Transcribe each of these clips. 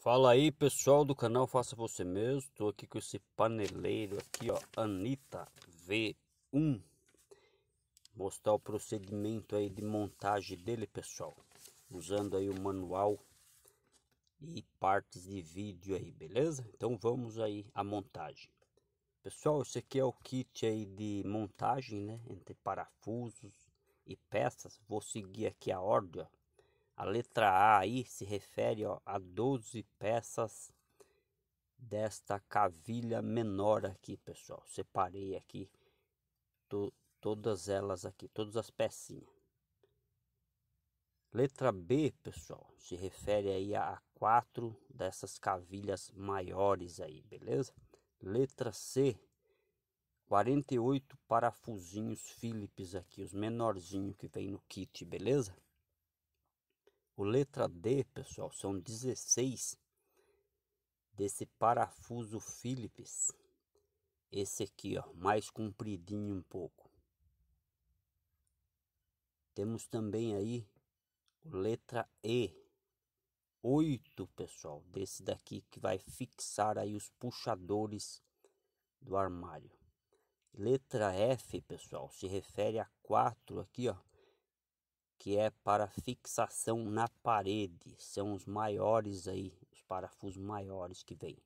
Fala aí pessoal do canal Faça Você Mesmo, estou aqui com esse paneleiro aqui ó, Anita V1 Mostrar o procedimento aí de montagem dele pessoal Usando aí o manual e partes de vídeo aí, beleza? Então vamos aí a montagem Pessoal, esse aqui é o kit aí de montagem, né? Entre parafusos e peças Vou seguir aqui a ordem, ó a letra A aí se refere ó, a 12 peças desta cavilha menor aqui, pessoal. Separei aqui to todas elas aqui, todas as pecinhas. Letra B, pessoal, se refere aí a quatro dessas cavilhas maiores aí, beleza? Letra C, 48 parafusinhos Phillips aqui, os menorzinhos que vem no kit, beleza? O letra D, pessoal, são 16 desse parafuso Phillips. Esse aqui, ó, mais compridinho um pouco. Temos também aí o letra E, 8, pessoal, desse daqui que vai fixar aí os puxadores do armário. Letra F, pessoal, se refere a quatro aqui, ó, que é para fixação na parede. São os maiores aí, os parafusos maiores que vem.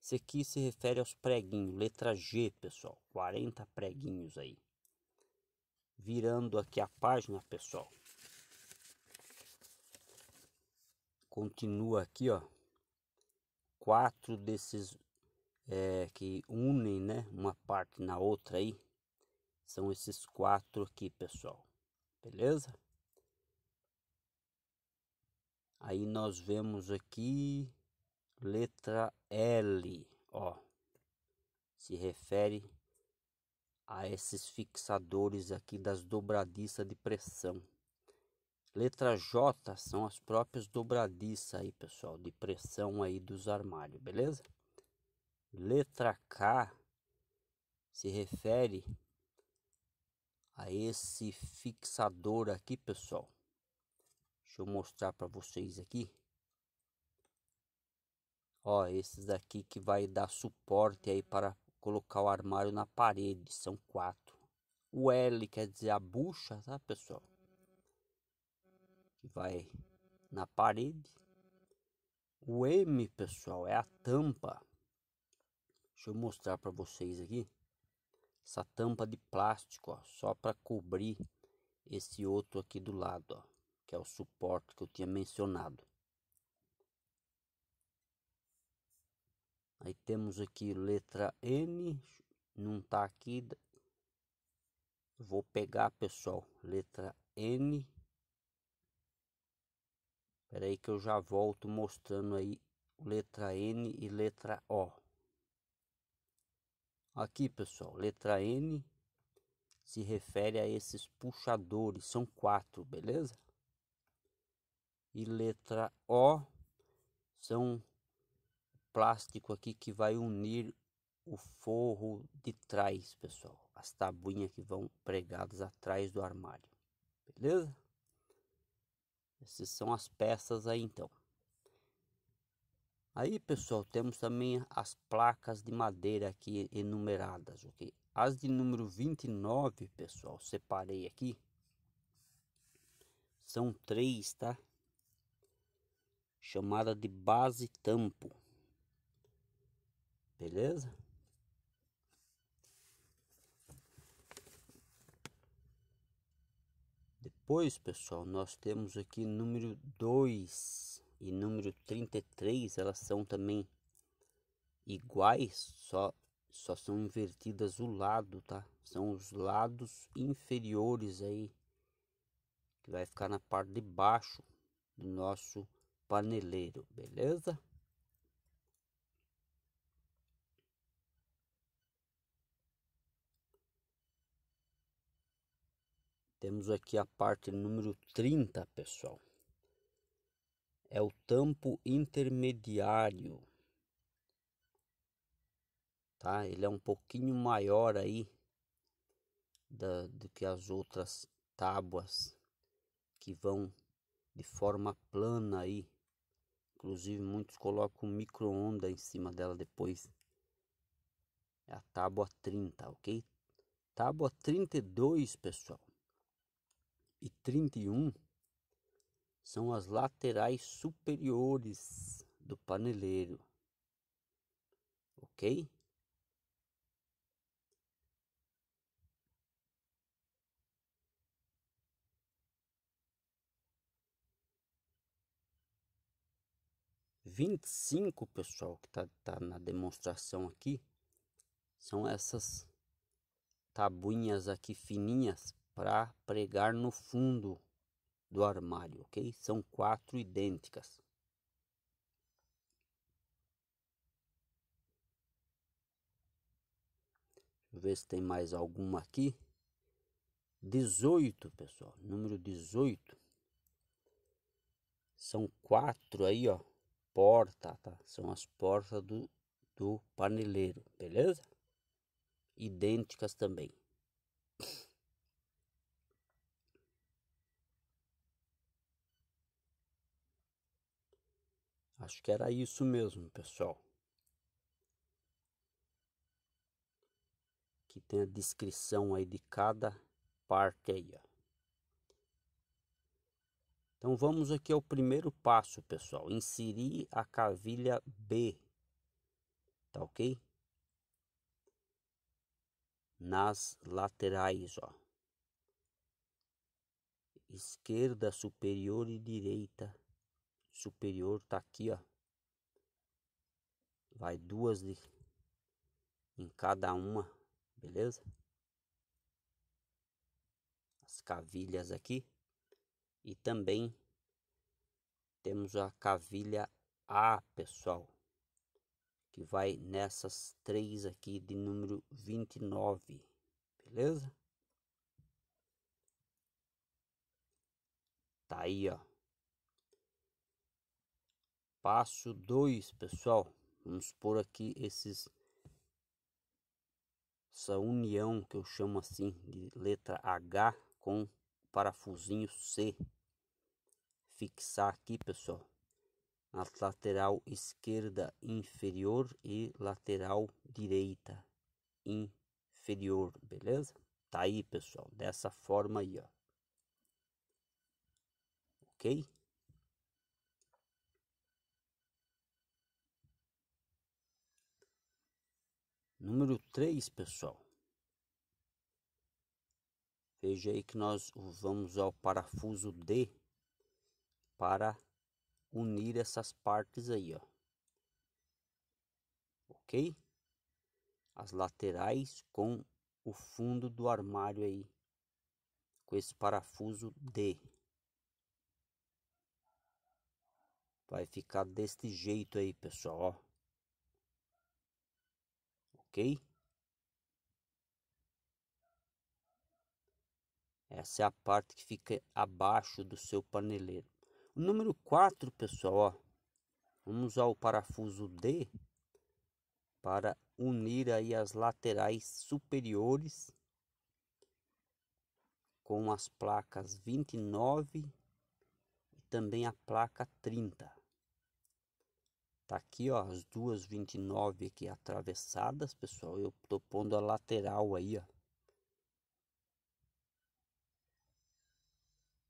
Esse aqui se refere aos preguinhos, letra G, pessoal, 40 preguinhos aí. Virando aqui a página, pessoal. Continua aqui, ó. Quatro desses é, que unem, né, uma parte na outra aí. São esses quatro aqui, pessoal. Beleza? Aí nós vemos aqui letra L, ó. Se refere a esses fixadores aqui das dobradiças de pressão. Letra J são as próprias dobradiças aí, pessoal, de pressão aí dos armários, beleza? Letra K se refere a esse fixador aqui, pessoal, Deixa eu mostrar para vocês aqui. Ó, esses daqui que vai dar suporte aí para colocar o armário na parede, são quatro. O L quer dizer a bucha, tá, pessoal? Que vai na parede. O M, pessoal, é a tampa. Deixa eu mostrar para vocês aqui. Essa tampa de plástico, ó, só para cobrir esse outro aqui do lado, ó que é o suporte que eu tinha mencionado. Aí temos aqui letra N, não está aqui. Vou pegar, pessoal, letra N. Espera aí que eu já volto mostrando aí letra N e letra O. Aqui, pessoal, letra N se refere a esses puxadores, são quatro, beleza? e letra O são plástico aqui que vai unir o forro de trás, pessoal. As tabuinhas que vão pregadas atrás do armário. Beleza? Essas são as peças aí então. Aí, pessoal, temos também as placas de madeira aqui enumeradas, OK? As de número 29, pessoal, separei aqui. São três, tá? chamada de base tampo. Beleza? Depois, pessoal, nós temos aqui número 2 e número 33, elas são também iguais, só só são invertidas o lado, tá? São os lados inferiores aí que vai ficar na parte de baixo do nosso paneleiro, beleza? Temos aqui a parte número 30, pessoal. É o tampo intermediário. Tá? Ele é um pouquinho maior aí da, do que as outras tábuas que vão de forma plana aí Inclusive, muitos colocam micro-onda em cima dela depois. É a tábua 30, ok? Tábua 32, pessoal, e 31 são as laterais superiores do paneleiro, ok? 25, pessoal, que tá, tá na demonstração aqui, são essas tabuinhas aqui fininhas para pregar no fundo do armário, ok? São quatro idênticas. Deixa eu ver se tem mais alguma aqui. 18, pessoal, número 18. São quatro aí, ó porta, tá? São as portas do, do paneleiro, beleza? Idênticas também. Acho que era isso mesmo, pessoal. Aqui tem a descrição aí de cada parte aí, ó. Então vamos aqui ao primeiro passo, pessoal, inserir a cavilha B. Tá OK? Nas laterais, ó. Esquerda superior e direita superior tá aqui, ó. Vai duas de em cada uma, beleza? As cavilhas aqui. E também temos a cavilha A, pessoal, que vai nessas três aqui de número 29, beleza? Tá aí, ó. Passo 2, pessoal. Vamos por aqui esses essa união que eu chamo assim de letra H com parafusinho C fixar aqui, pessoal, na lateral esquerda inferior e lateral direita inferior, beleza? Tá aí, pessoal, dessa forma aí, ó. OK? Número 3, pessoal. Veja aí que nós vamos ao parafuso D para unir essas partes aí, ó. Ok? As laterais com o fundo do armário aí, com esse parafuso D. Vai ficar deste jeito aí, pessoal, ó. Ok? Essa é a parte que fica abaixo do seu paneleiro. O número 4, pessoal, ó, vamos usar o parafuso D para unir aí as laterais superiores com as placas 29 e também a placa 30. Tá aqui, ó, as duas 29 aqui atravessadas, pessoal. Eu tô pondo a lateral aí, ó.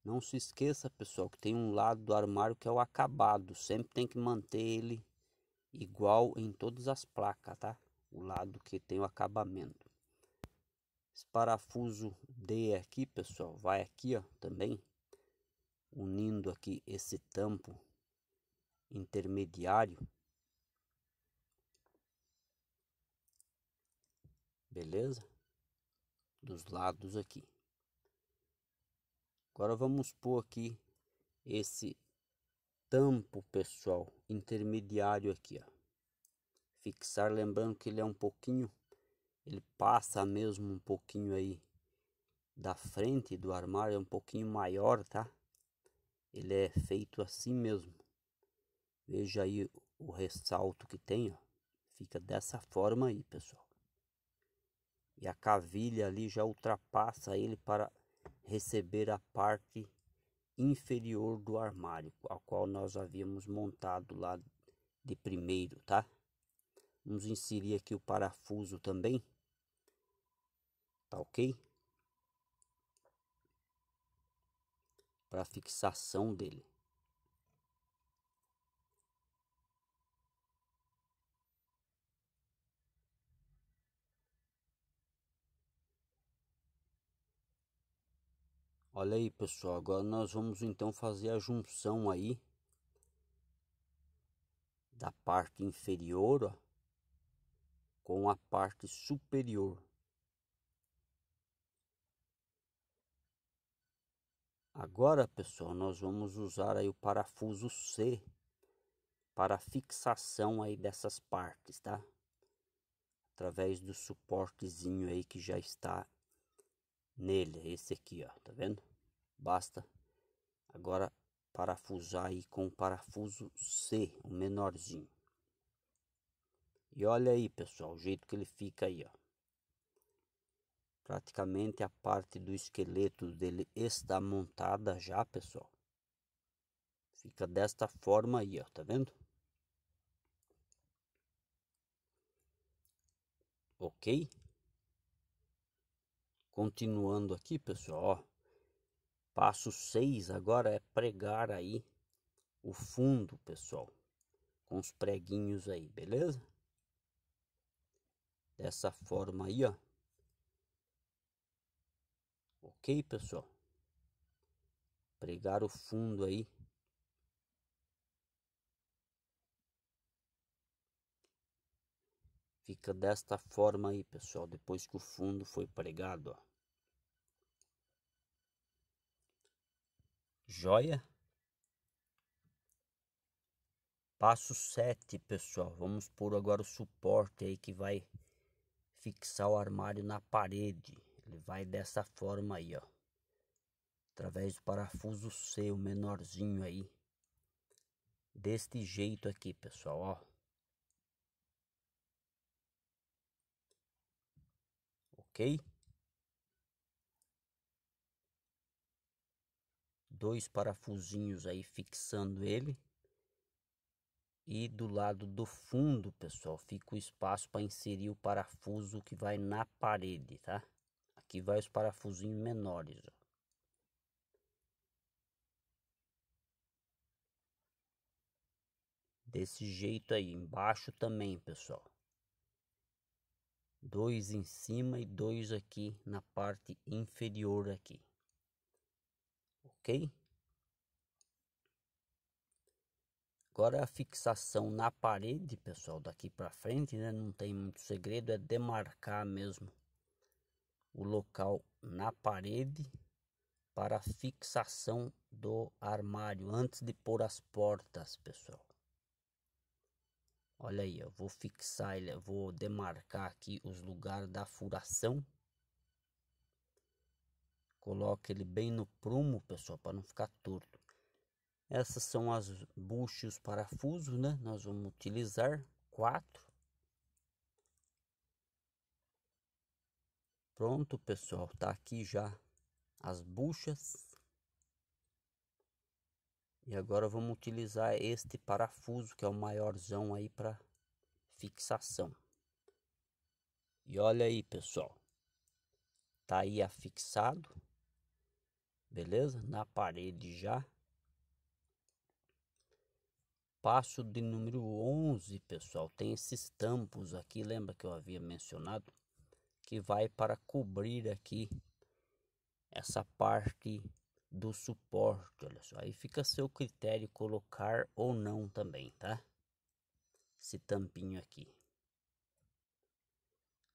Não se esqueça, pessoal, que tem um lado do armário que é o acabado. Sempre tem que manter ele igual em todas as placas, tá? O lado que tem o acabamento. Esse parafuso D aqui, pessoal, vai aqui, ó, também. Unindo aqui esse tampo intermediário. Beleza? Dos lados aqui. Agora vamos pôr aqui esse tampo, pessoal, intermediário aqui, ó. Fixar, lembrando que ele é um pouquinho, ele passa mesmo um pouquinho aí da frente do armário, é um pouquinho maior, tá? Ele é feito assim mesmo. Veja aí o ressalto que tem, ó. Fica dessa forma aí, pessoal. E a cavilha ali já ultrapassa ele para receber a parte inferior do armário, a qual nós havíamos montado lá de primeiro, tá? Vamos inserir aqui o parafuso também. Tá ok? Para fixação dele. Olha aí, pessoal, agora nós vamos então fazer a junção aí da parte inferior, ó, com a parte superior. Agora, pessoal, nós vamos usar aí o parafuso C para fixação aí dessas partes, tá? Através do suportezinho aí que já está nele, é esse aqui, ó, tá vendo? Basta agora parafusar aí com o parafuso C, o menorzinho. E olha aí, pessoal, o jeito que ele fica aí, ó. Praticamente a parte do esqueleto dele está montada já, pessoal. Fica desta forma aí, ó, tá vendo? Ok? Continuando aqui, pessoal, passo 6 agora é pregar aí o fundo, pessoal, com os preguinhos aí, beleza? Dessa forma aí, ó. Ok, pessoal? Pregar o fundo aí Fica desta forma aí, pessoal, depois que o fundo foi pregado, ó. Joia? Passo 7, pessoal. Vamos pôr agora o suporte aí que vai fixar o armário na parede. Ele vai dessa forma aí, ó. Através do parafuso C, o menorzinho aí. Deste jeito aqui, pessoal, ó. ok? Dois parafusinhos aí fixando ele. E do lado do fundo, pessoal, fica o espaço para inserir o parafuso que vai na parede, tá? Aqui vai os parafusinhos menores, ó. Desse jeito aí, embaixo também, pessoal dois em cima e dois aqui na parte inferior aqui ok agora a fixação na parede pessoal daqui para frente né não tem muito segredo é demarcar mesmo o local na parede para fixação do armário antes de pôr as portas pessoal Olha aí, eu vou fixar ele, vou demarcar aqui os lugares da furação. Coloque ele bem no prumo, pessoal, para não ficar torto. Essas são as buchas os parafusos, né? Nós vamos utilizar quatro. Pronto, pessoal, tá aqui já as buchas. E agora vamos utilizar este parafuso, que é o maiorzão aí para fixação. E olha aí, pessoal. Tá aí afixado. Beleza? Na parede já. Passo de número 11, pessoal. Tem esses tampos aqui, lembra que eu havia mencionado? Que vai para cobrir aqui essa parte do suporte, olha só. Aí fica a seu critério colocar ou não também, tá? Esse tampinho aqui.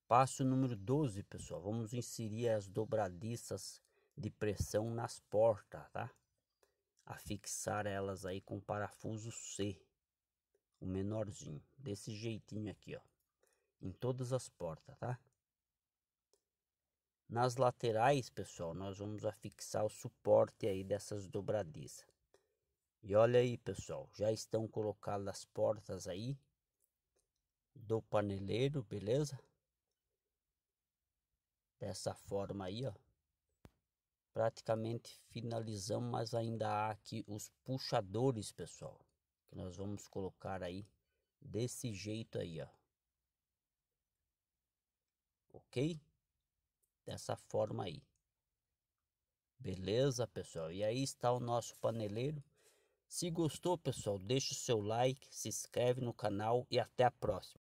Passo número 12, pessoal. Vamos inserir as dobradiças de pressão nas portas, tá? Afixar elas aí com parafuso C, o menorzinho, desse jeitinho aqui, ó. Em todas as portas, tá? Nas laterais, pessoal, nós vamos afixar o suporte aí dessas dobradiças. E olha aí, pessoal, já estão colocadas as portas aí do paneleiro, beleza? Dessa forma aí, ó. Praticamente finalizamos, mas ainda há aqui os puxadores, pessoal. Que nós vamos colocar aí desse jeito aí, ó. Ok? dessa forma aí. Beleza, pessoal? E aí está o nosso paneleiro. Se gostou, pessoal, deixa o seu like, se inscreve no canal e até a próxima.